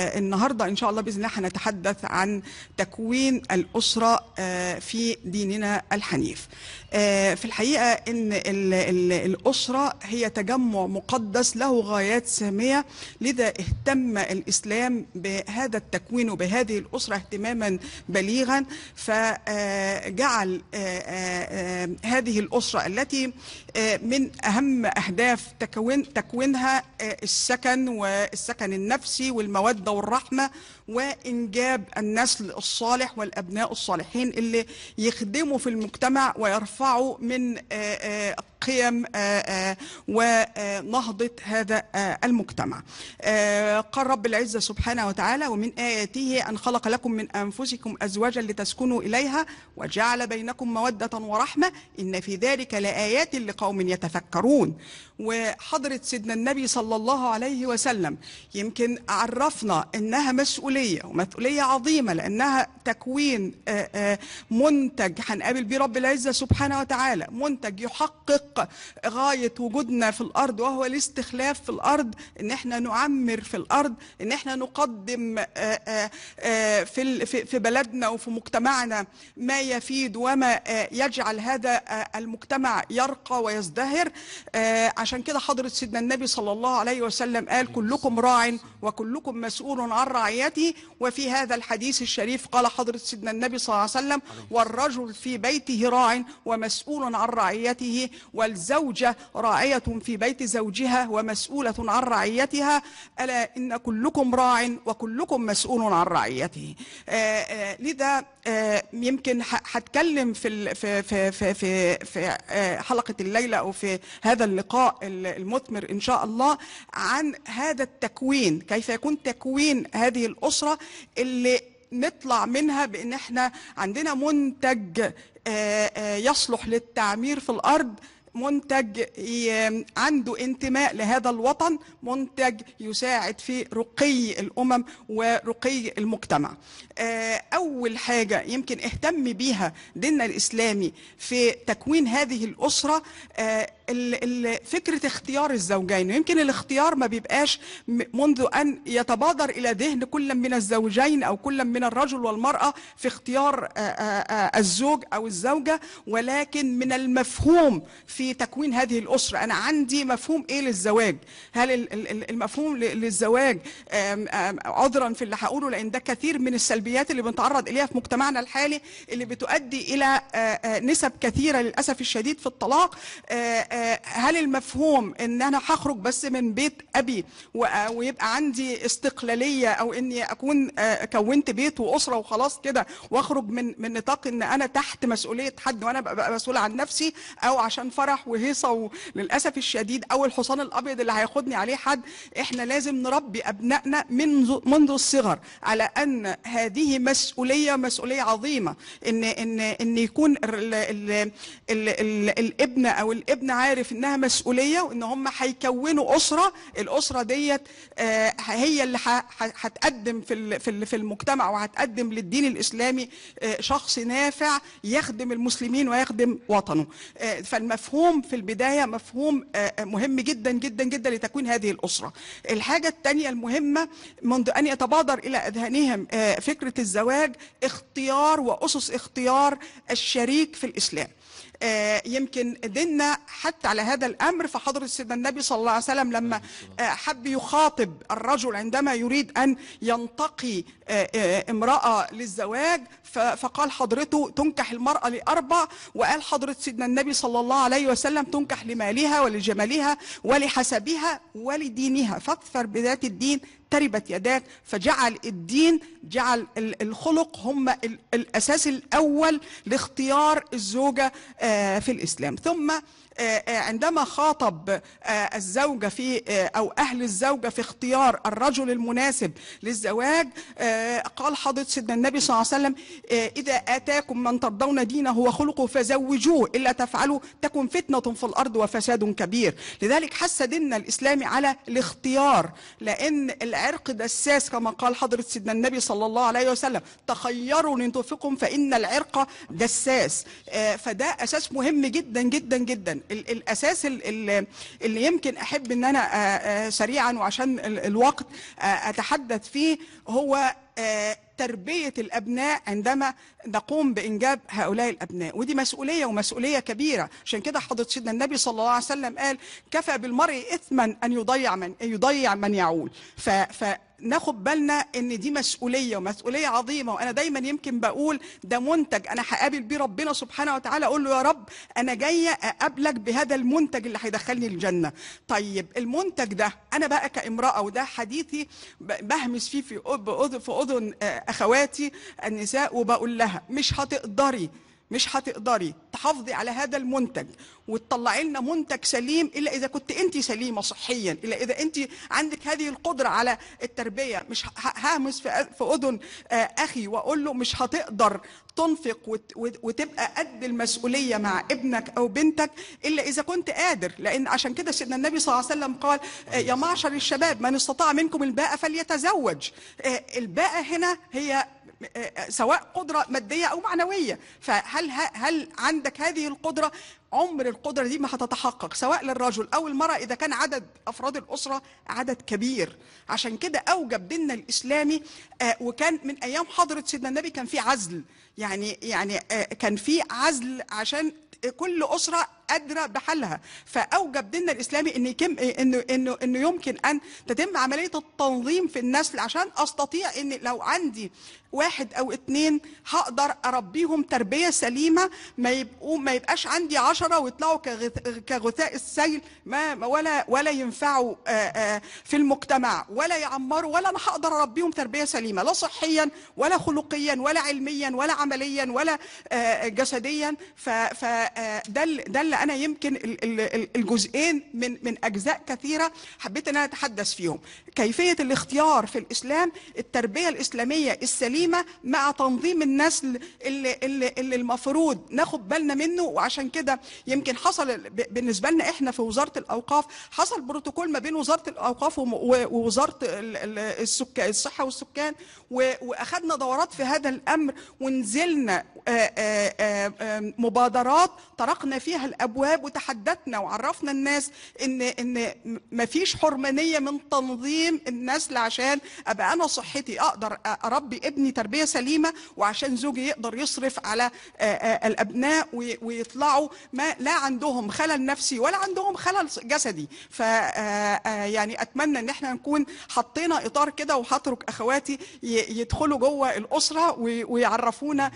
آه، النهارده ان شاء الله باذن الله هنتحدث عن تكوين الاسره آه، في ديننا الحنيف. آه، في الحقيقه ان الاسره هي تجمع مقدس له غايات ساميه لذا اهتم الاسلام بهذا التكوين وبهذه الاسره اهتماما بليغا فجعل هذه الاسره التي من اهم اهداف تكوين تكوينها السكن والسكن النفسي والمواد الرغبة والرحمة وإنجاب النسل الصالح والأبناء الصالحين اللي يخدموا في المجتمع ويرفعوا من آه، آه، قيم آه، آه، ونهضة هذا آه، المجتمع قال رب العزة سبحانه وتعالى ومن آياته أن خلق لكم من أنفسكم أزواجا لتسكنوا إليها وجعل بينكم مودة ورحمة إن في ذلك لآيات لقوم يتفكرون وحضرة سيدنا النبي صلى الله عليه وسلم يمكن عرفنا أنها مسؤولية ومسؤولية عظيمة لأنها تكوين منتج هنقابل بيه رب العزة سبحانه وتعالى منتج يحقق يحقق غايه وجودنا في الارض وهو الاستخلاف في الارض ان احنا نعمر في الارض ان احنا نقدم آه، آه، آه، في في بلدنا وفي مجتمعنا ما يفيد وما يجعل هذا المجتمع يرقى ويزدهر عشان كده حضره سيدنا النبي صلى الله عليه وسلم قال كلكم راع وكلكم مسؤول عن رعيته وفي هذا الحديث الشريف قال حضره سيدنا النبي صلى الله عليه وسلم والرجل في بيته راع ومسؤول عن رعيته و والزوجة راعية في بيت زوجها ومسؤولة عن رعيتها ألا إن كلكم راع وكلكم مسؤول عن رعيته آه، آه، لذا آه، يمكن هتكلم في في في في في حلقة الليلة أو في هذا اللقاء المثمر إن شاء الله عن هذا التكوين كيف يكون تكوين هذه الأسرة اللي نطلع منها بأن احنا عندنا منتج يصلح للتعمير في الأرض منتج عنده انتماء لهذا الوطن منتج يساعد في رقي الأمم ورقي المجتمع آه، أول حاجة يمكن اهتم بيها ديننا الإسلامي في تكوين هذه الأسرة آه، فكره اختيار الزوجين يمكن الاختيار ما بيبقاش منذ ان يتبادر الى ذهن كل من الزوجين او كل من الرجل والمراه في اختيار الزوج او الزوجه ولكن من المفهوم في تكوين هذه الاسره انا عندي مفهوم ايه للزواج هل المفهوم للزواج عذرا في اللي هقوله لان ده كثير من السلبيات اللي بنتعرض اليها في مجتمعنا الحالي اللي بتؤدي الى نسب كثيره للاسف الشديد في الطلاق آه، هل المفهوم ان انا هخرج بس من بيت ابي آه، ويبقى عندي استقلاليه او اني اكون آه، كونت بيت واسره وخلاص كده واخرج من من نطاق ان انا تحت مسؤوليه حد وانا ببقى مسؤول عن نفسي او عشان فرح وهيصه وللاسف الشديد او الحصان الابيض اللي هياخدني عليه حد احنا لازم نربي ابنائنا منذ منذ الصغر على ان هذه مسؤوليه مسؤوليه عظيمه ان ان ان يكون الـ الـ الـ الـ الابن او الابنه عارف انها مسؤوليه وان هم هيكونوا اسره الاسره ديت آه، هي اللي هتقدم في في المجتمع وهتقدم للدين الاسلامي آه، شخص نافع يخدم المسلمين ويخدم وطنه آه، فالمفهوم في البدايه مفهوم مهم جدا جدا جدا لتكوين هذه الاسره الحاجه الثانيه المهمه منذ ان يتبادر الى اذهانهم فكره الزواج اختيار واسس اختيار الشريك في الاسلام يمكن ديننا حتى اشهدت على هذا الامر فحضره سيدنا النبي صلى الله عليه وسلم لما آه، حب يخاطب الرجل عندما يريد ان ينتقي آه، آه، امراه للزواج فقال حضرته تنكح المراه لاربع وقال حضره سيدنا النبي صلى الله عليه وسلم تنكح لمالها ولجمالها ولحسبها ولدينها فاكثر بذات الدين تربت يداك فجعل الدين جعل الخلق هم الأساس الأول لاختيار الزوجة آه، في الإسلام ثم آه، آه، عندما خاطب الزوجة في أو أهل الزوجة في اختيار الرجل المناسب للزواج قال حضرة سيدنا النبي صلى الله عليه وسلم إذا آتاكم من ترضون دينه وخلقه فزوجوه إلا تفعلوا تكن فتنة في الأرض وفساد كبير لذلك حس ديننا الإسلامي على الاختيار لأن العرق دساس كما قال حضرة سيدنا النبي صلى الله عليه وسلم تخيروا لانتفقكم فإن العرق دساس آه، فده أساس مهم جدا جدا جدا الأساس اللي يمكن أحب أن أنا آه، آه، سريعا وعشان الوقت أتحدث فيه هو تربية الأبناء عندما نقوم بإنجاب هؤلاء الأبناء ودي مسؤولية ومسؤولية كبيرة عشان كده حضرة سيدنا النبي صلى الله عليه وسلم قال كفى بالمرء إثما أن يضيع من يضيع من يعول ف... ف... ناخد بالنا ان دي مسؤوليه ومسؤوليه عظيمه وانا دايما يمكن بقول ده منتج انا هقابل بيه ربنا سبحانه وتعالى اقول له يا رب انا جايه اقابلك بهذا المنتج اللي هيدخلني الجنه طيب المنتج ده انا بقى كامراه وده حديثي بهمس فيه في اذن في اذن آه، اخواتي النساء وبقول لها مش هتقدري مش هتقدري تحافظي على هذا المنتج وتطلعي لنا منتج سليم الا اذا كنت انت سليمه صحيا الا اذا انت عندك هذه القدره على التربيه مش ههمس في اذن آه، اخي واقول له مش هتقدر تنفق وتبقى قد المسؤوليه مع ابنك او بنتك الا اذا كنت قادر لان عشان كده سيدنا النبي صلى الله عليه وسلم قال آه، يا معشر الشباب من استطاع منكم الباء فليتزوج آه، الباء هنا هي سواء قدره ماديه او معنويه فهل هل عندك هذه القدره عمر القدره دي ما هتتحقق سواء للرجل او المراه اذا كان عدد افراد الاسره عدد كبير عشان كده اوجب ديننا الاسلامي آه، وكان من ايام حضره سيدنا النبي كان في عزل يعني يعني آه، كان في عزل عشان كل اسره قادره بحلها فاوجب ديننا الاسلامي ان يكم انه انه انه يمكن ان تتم عمليه التنظيم في النسل عشان استطيع ان لو عندي واحد او اتنين هقدر اربيهم تربيه سليمه ما يبقوا ما يبقاش عندي عشرة ويطلعوا كغثاء السيل ما ولا ولا ينفعوا في المجتمع ولا يعمروا ولا انا هقدر اربيهم تربيه سليمه لا صحيا ولا خلقيا ولا علميا ولا عمليا ولا جسديا فده ده انا يمكن الجزئين من من اجزاء كثيره حبيت ان انا اتحدث فيهم كيفيه الاختيار في الاسلام التربيه الاسلاميه السليمه مع تنظيم النسل اللي اللي, اللي المفروض ناخد بالنا منه وعشان كده يمكن حصل بالنسبه لنا احنا في وزاره الاوقاف حصل بروتوكول ما بين وزاره الاوقاف ووزاره السكان الصحه والسكان واخذنا دورات في هذا الامر ونزلنا مبادرات طرقنا فيها الأمر الابواب وتحدثنا وعرفنا الناس ان ان مفيش حرمانيه من تنظيم النسل عشان ابقى انا صحتي اقدر اربي ابني تربيه سليمه وعشان زوجي يقدر يصرف على الابناء ويطلعوا ما لا عندهم خلل نفسي ولا عندهم خلل جسدي ف يعني اتمنى ان احنا نكون حطينا اطار كده وهترك اخواتي يدخلوا جوه الاسره ويعرفونا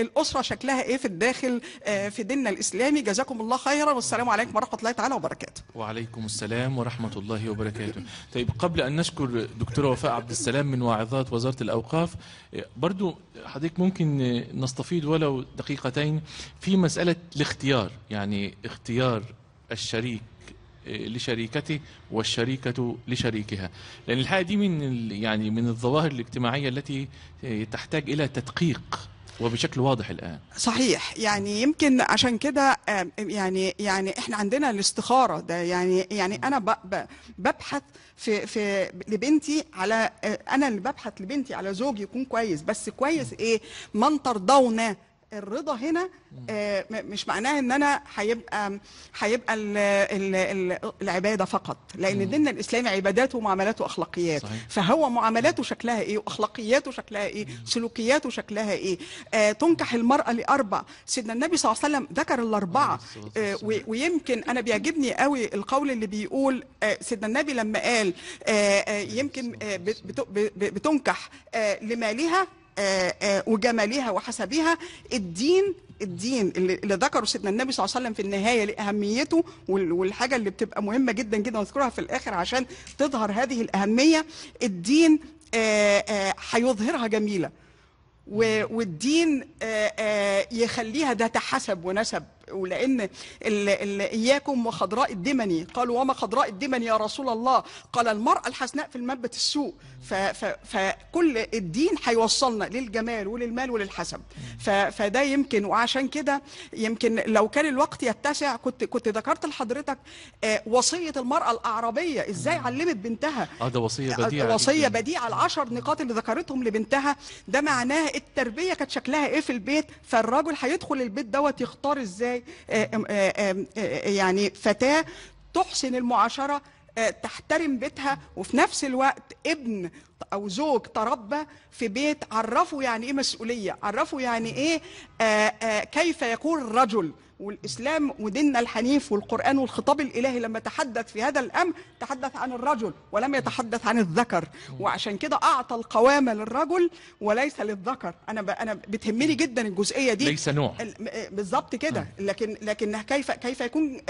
الاسره شكلها ايه في الداخل في ديننا الاسلامي جزاكم الله خيرا والسلام عليكم ورحمه الله تعالى وبركاته. وعليكم السلام ورحمه الله وبركاته. طيب قبل ان نشكر دكتوره وفاء عبد السلام من واعظات وزاره الاوقاف برضو حضرتك ممكن نستفيد ولو دقيقتين في مساله الاختيار يعني اختيار الشريك لشريكته والشريكة لشريكها لأن الحقيقة دي من يعني من الظواهر الاجتماعية التي تحتاج إلى تدقيق وبشكل واضح الان صحيح يعني يمكن عشان كده يعني يعني احنا عندنا الاستخاره ده يعني يعني انا ببحث في في لبنتي على آه، انا اللي ببحث لبنتي على زوج يكون كويس بس كويس ايه من ترضونه الرضا هنا آه، مش معناها ان انا هيبقى هيبقى العباده فقط لان ديننا الاسلامي عبادات ومعاملات واخلاقيات صحيح. فهو معاملاته شكلها ايه واخلاقياته شكلها ايه سلوكياته شكلها ايه آه تنكح المراه لاربع سيدنا النبي صلى الله عليه وسلم ذكر الاربعه آه ويمكن انا بيعجبني قوي القول اللي بيقول آه سيدنا النبي لما قال آه, آه، يمكن آه بتنكح آه لمالها آه، آه، وجمالها وحسبها الدين الدين اللي ذكره سيدنا النبي صلى الله عليه وسلم في النهايه لاهميته والحاجه اللي بتبقى مهمه جدا جدا اذكرها في الاخر عشان تظهر هذه الاهميه الدين آه، هيظهرها جميله والدين يخليها ده تحسب ونسب ولأن إياكم وخضراء الدمني قالوا وما خضراء الدمني يا رسول الله قال المرأة الحسناء في المنبت السوء فكل الدين هيوصلنا للجمال وللمال وللحسب فده يمكن وعشان كده يمكن لو كان الوقت يتسع كنت كنت ذكرت لحضرتك آه، وصية المرأة الأعرابية إزاي علمت بنتها اه ده وصية آه، بديعة وصية بديعة العشر نقاط اللي ذكرتهم لبنتها ده معناه التربية كانت شكلها إيه في البيت فالراجل هيدخل البيت دوت يختار إزاي آه، آه، آه، يعني فتاه تحسن المعاشره تحترم بيتها وفي نفس الوقت ابن او زوج تربى في بيت عرفوا يعني ايه مسؤوليه عرفوا يعني ايه آآ آه، آآ آه، كيف يكون رجل والاسلام وديننا الحنيف والقران والخطاب الالهي لما تحدث في هذا الامر تحدث عن الرجل ولم يتحدث عن الذكر وعشان كده اعطى القوامه للرجل وليس للذكر انا ب... انا بتهمني جدا الجزئيه دي ليس نوع آه، بالظبط كده لكن لكن كيف كيف يكون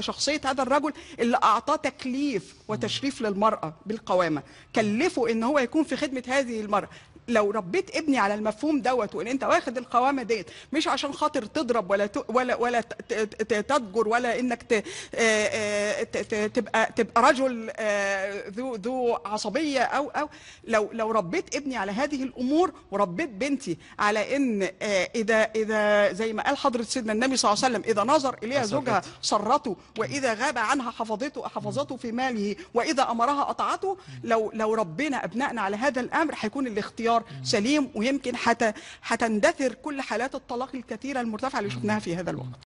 شخصيه هذا الرجل اللي اعطاه تكليف وتشريف للمراه بالقوامه كلفه ان هو يكون في خدمه هذه المراه لو ربيت ابني على المفهوم دوت وان انت واخد القوامه ديت مش عشان خاطر تضرب ولا ولا ولا تضجر ولا انك آه، آه، تبقى تبقى رجل آه، ذو ذو عصبيه او او لو لو ربيت ابني على هذه الامور وربيت بنتي على ان اذا اذا زي ما قال حضره سيدنا النبي صلى الله عليه وسلم اذا نظر اليها زوجها سرته واذا غاب عنها حفظته حفظته في ماله واذا امرها اطعته لو لو ربينا ابنائنا على هذا الامر هيكون الاختيار اختيار سليم ويمكن حتى حتندثر كل حالات الطلاق الكثيره المرتفعه اللي شفناها في هذا الوقت